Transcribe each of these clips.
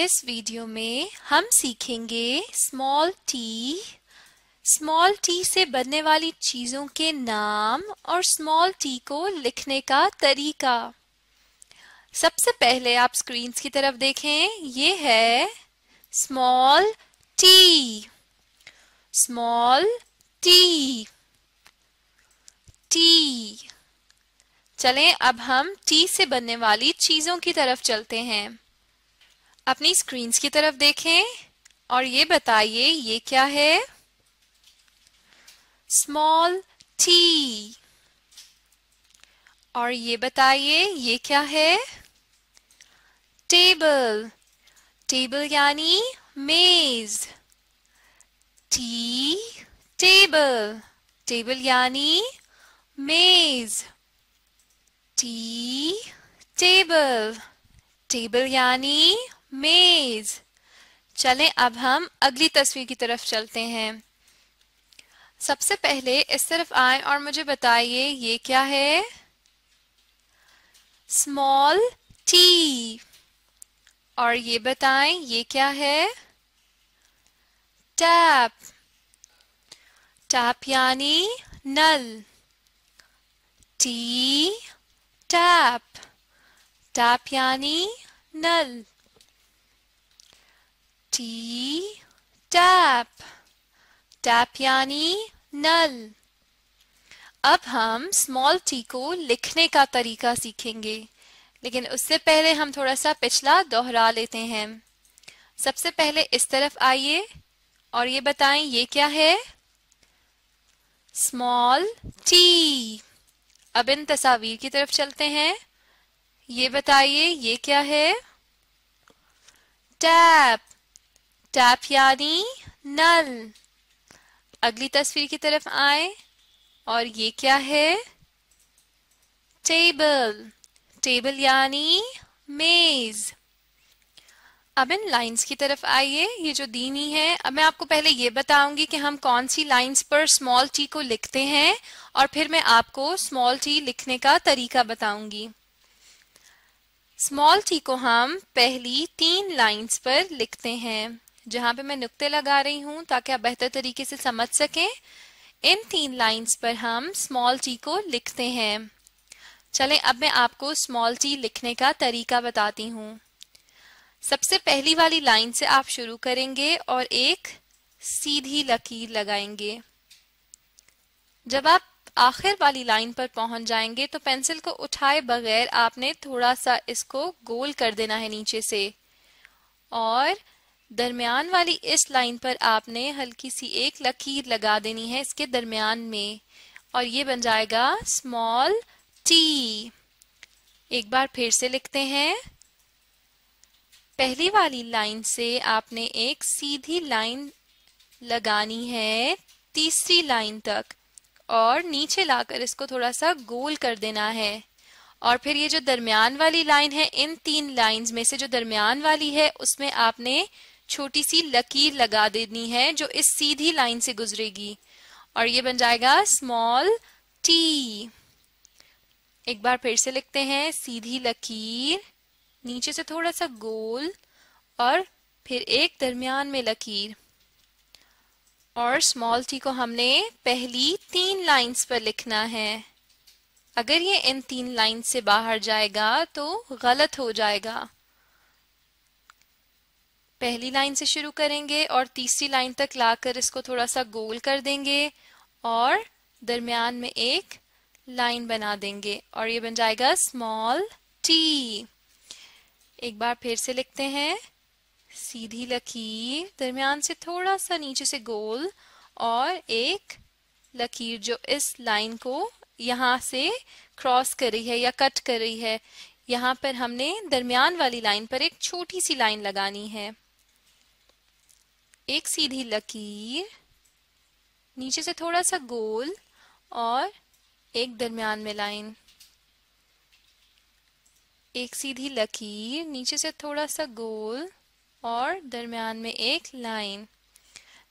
इस वीडियो में हम सीखेंगे स्मॉल टी स्मॉल टी से बनने वाली चीज़ों के नाम और स्मॉल टी को लिखने का तरीका सबसे पहले आप स्क्रीन की तरफ देखें ये है small T small T T चलें अब हम टी से बनने वाली चीज़ों की तरफ चलते हैं अपनी स्क्रीन्स की तरफ देखें और ये बताइए ये क्या है स्मॉल टी और ये बताइए ये क्या है टेबल टेबल यानी मेज टी टेबल टेबल यानी मेज टी टेबल टेबल यानी मेज चले अब हम अगली तस्वीर की तरफ चलते हैं सबसे पहले इस तरफ आए और मुझे बताइए ये क्या है स्मॉल टी और ये बताएं ये क्या है टैप टैप यानी नल टी टैप टैप यानी नल टी टैप टैप यानी नल अब हम स्मॉल टी को लिखने का तरीका सीखेंगे लेकिन उससे पहले हम थोड़ा सा पिछला दोहरा लेते हैं सबसे पहले इस तरफ आइए और ये बताएं ये क्या है स्मॉल टी अब इन तस्वीर की तरफ चलते हैं ये बताइए ये क्या है टैप टैप यानी नल अगली तस्वीर की तरफ आए और ये क्या है टेबल टेबल यानी मेज अब इन लाइंस की तरफ आइए ये जो दीनी है अब मैं आपको पहले ये बताऊंगी कि हम कौन सी लाइंस पर स्मॉल टी को लिखते हैं और फिर मैं आपको स्मॉल टी लिखने का तरीका बताऊंगी स्मॉल टी को हम पहली तीन लाइंस पर लिखते हैं जहां पे मैं नुक्ते लगा रही हूं ताकि आप बेहतर तरीके से समझ सकें इन तीन लाइंस पर हम स्मॉल टी को लिखते हैं चले अब मैं आपको स्मॉल टी लिखने का तरीका बताती हूँ सबसे पहली वाली लाइन से आप शुरू करेंगे और एक सीधी लकीर लगाएंगे जब आप आखिर वाली लाइन पर पहुंच जाएंगे तो पेंसिल को उठाए बगैर आपने थोड़ा सा इसको गोल कर देना है नीचे से और दरमियान वाली इस लाइन पर आपने हल्की सी एक लकीर लगा देनी है इसके दरमियान में और ये बन जाएगा स्मॉल टी एक बार फिर से लिखते हैं पहली वाली लाइन से आपने एक सीधी लाइन लगानी है तीसरी लाइन तक और नीचे लाकर इसको थोड़ा सा गोल कर देना है और फिर ये जो दरमियान वाली लाइन है इन तीन लाइंस में से जो दरमियान वाली है उसमें आपने छोटी सी लकीर लगा देनी है जो इस सीधी लाइन से गुजरेगी और ये बन जाएगा स्मॉल टी एक बार फिर से लिखते हैं सीधी लकीर नीचे से थोड़ा सा गोल और फिर एक दरमियान में लकीर और स्मॉल टी को हमने पहली तीन लाइंस पर लिखना है अगर ये इन तीन लाइन से बाहर जाएगा तो गलत हो जाएगा पहली लाइन से शुरू करेंगे और तीसरी लाइन तक लाकर इसको थोड़ा सा गोल कर देंगे और दरमियान में एक लाइन बना देंगे और ये बन जाएगा स्मॉल टी एक बार फिर से लिखते हैं सीधी लकीर दरमियान से थोड़ा सा नीचे से गोल और एक लकीर जो इस लाइन को यहाँ से क्रॉस कर रही है या कट कर रही है यहाँ पर हमने दरमियान वाली लाइन पर एक छोटी सी लाइन लगानी है एक सीधी लकीर नीचे से थोड़ा सा गोल और एक दरमियान में लाइन एक सीधी लकीर नीचे से थोड़ा सा गोल और दरमियान में एक लाइन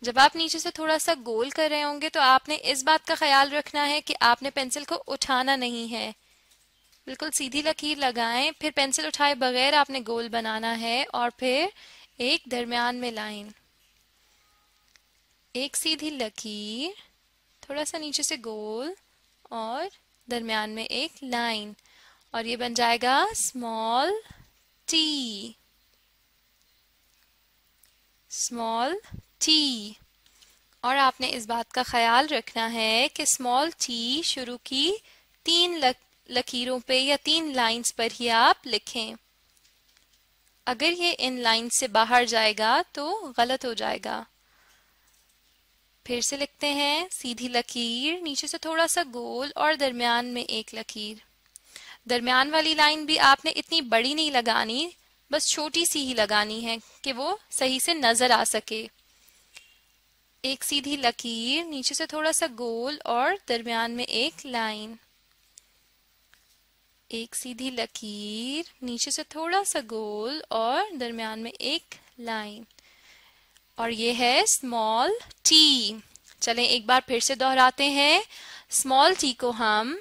जब आप नीचे से थोड़ा सा गोल कर रहे होंगे तो आपने इस बात का ख्याल रखना है कि आपने पेंसिल को उठाना नहीं है बिल्कुल सीधी लकीर लगाएं फिर पेंसिल उठाए बगैर आपने गोल बनाना है और फिर एक दरमियान में लाइन एक सीधी लकीर थोड़ा सा नीचे से गोल और दरमियान में एक लाइन और ये बन जाएगा स्मॉल टी स्मॉल टी और आपने इस बात का ख्याल रखना है कि स्मॉल टी शुरू की तीन लक, लकीरों पे या तीन लाइंस पर ही आप लिखें अगर ये इन लाइन से बाहर जाएगा तो गलत हो जाएगा फिर से लिखते हैं सीधी लकीर नीचे से थोड़ा सा गोल और दरमियान में एक लकीर दरमियान वाली लाइन भी आपने इतनी बड़ी नहीं लगानी बस छोटी सी ही लगानी है कि वो सही से नजर आ सके एक सीधी लकीर नीचे से थोड़ा सा गोल और दरमियान में एक लाइन एक सीधी लकीर नीचे से थोड़ा सा गोल और दरमियान में एक लाइन और ये है स्मॉल टी चलें एक बार फिर से दोहराते हैं स्मॉल टी को हम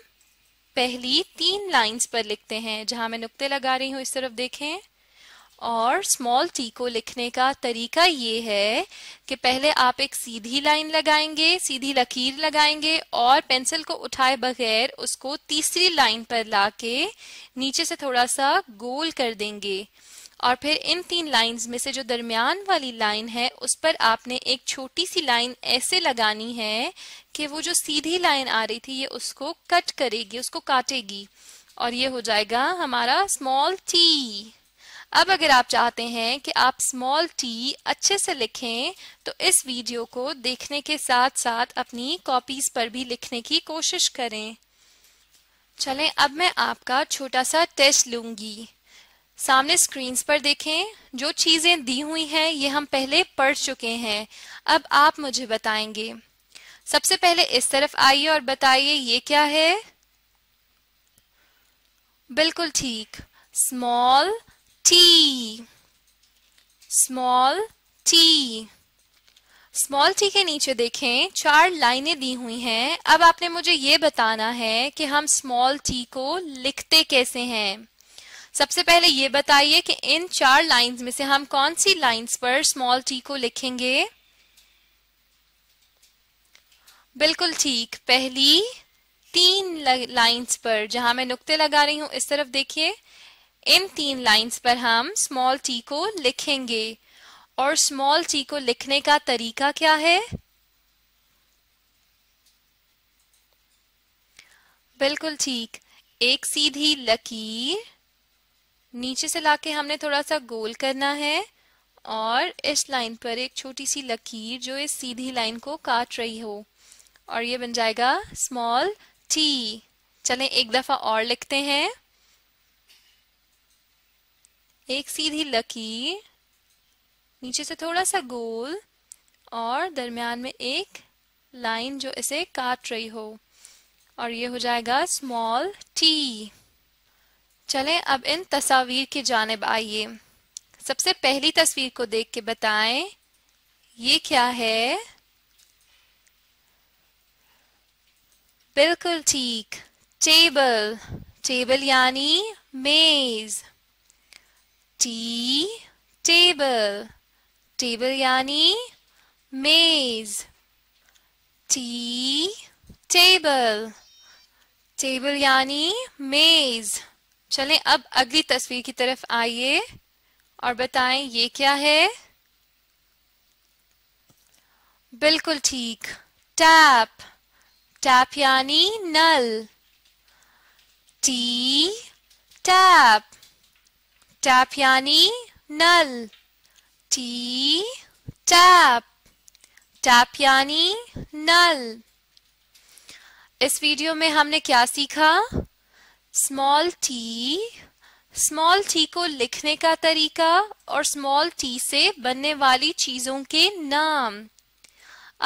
पहली तीन लाइंस पर लिखते हैं जहां मैं नुक्ते लगा रही हूं इस तरफ देखें और स्मॉल टी को लिखने का तरीका ये है कि पहले आप एक सीधी लाइन लगाएंगे सीधी लकीर लगाएंगे और पेंसिल को उठाए बगैर उसको तीसरी लाइन पर लाके नीचे से थोड़ा सा गोल कर देंगे और फिर इन तीन लाइंस में से जो दरमियान वाली लाइन है उस पर आपने एक छोटी सी लाइन ऐसे लगानी है कि वो जो सीधी लाइन आ रही थी ये उसको कट करेगी उसको काटेगी और ये हो जाएगा हमारा स्मॉल टी अब अगर आप चाहते हैं कि आप स्मॉल टी अच्छे से लिखें तो इस वीडियो को देखने के साथ साथ अपनी कॉपीज पर भी लिखने की कोशिश करें चलें अब मैं आपका छोटा सा टेस्ट लूंगी सामने स्क्रीन पर देखें जो चीज़ें दी हुई हैं ये हम पहले पढ़ चुके हैं अब आप मुझे बताएंगे सबसे पहले इस तरफ आइए और बताइए ये क्या है बिल्कुल ठीक small T small T small T के नीचे देखें चार लाइनें दी हुई हैं अब आपने मुझे ये बताना है कि हम स्मॉल टी को लिखते कैसे हैं सबसे पहले ये बताइए कि इन चार लाइंस में से हम कौन सी लाइंस पर स्मॉल टी को लिखेंगे बिल्कुल ठीक पहली तीन लाइंस पर जहां मैं नुक्ते लगा रही हूं इस तरफ देखिए इन तीन लाइंस पर हम स्मॉल टी को लिखेंगे और स्मॉल टी को लिखने का तरीका क्या है बिल्कुल ठीक एक सीधी लकीर नीचे से लाके हमने थोड़ा सा गोल करना है और इस लाइन पर एक छोटी सी लकीर जो इस सीधी लाइन को काट रही हो और ये बन जाएगा स्मॉल टी चलें एक दफा और लिखते हैं एक सीधी लकीर नीचे से थोड़ा सा गोल और दरमियान में एक लाइन जो इसे काट रही हो और ये हो जाएगा स्मॉल टी चलें अब इन तस्वीर की जानब आइए सबसे पहली तस्वीर को देख के बताएं ये क्या है बिल्कुल ठीक टेबल टेबल यानी मेज टी टेबल टेबल यानी मेज टी टेबल टेबल यानी मेज चलें अब अगली तस्वीर की तरफ आइए और बताएं ये क्या है बिल्कुल ठीक टैप टैप यानी नल टी टैप टैप यानी नल टी टैप टैप यानी नल इस वीडियो में हमने क्या सीखा स्मॉल टी स्मॉल टी को लिखने का तरीका और स्मॉल टी से बनने वाली चीजों के नाम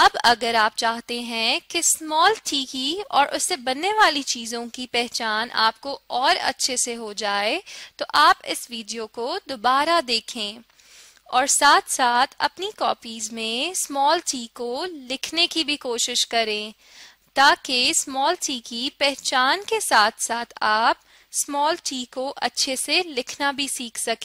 अब अगर आप चाहते हैं कि स्मॉल टी की और उससे बनने वाली चीजों की पहचान आपको और अच्छे से हो जाए तो आप इस वीडियो को दोबारा देखें और साथ साथ अपनी कॉपीज में स्मॉल टी को लिखने की भी कोशिश करें ताकि स्मॉल टी की पहचान के साथ साथ आप स्मॉल टी को अच्छे से लिखना भी सीख सके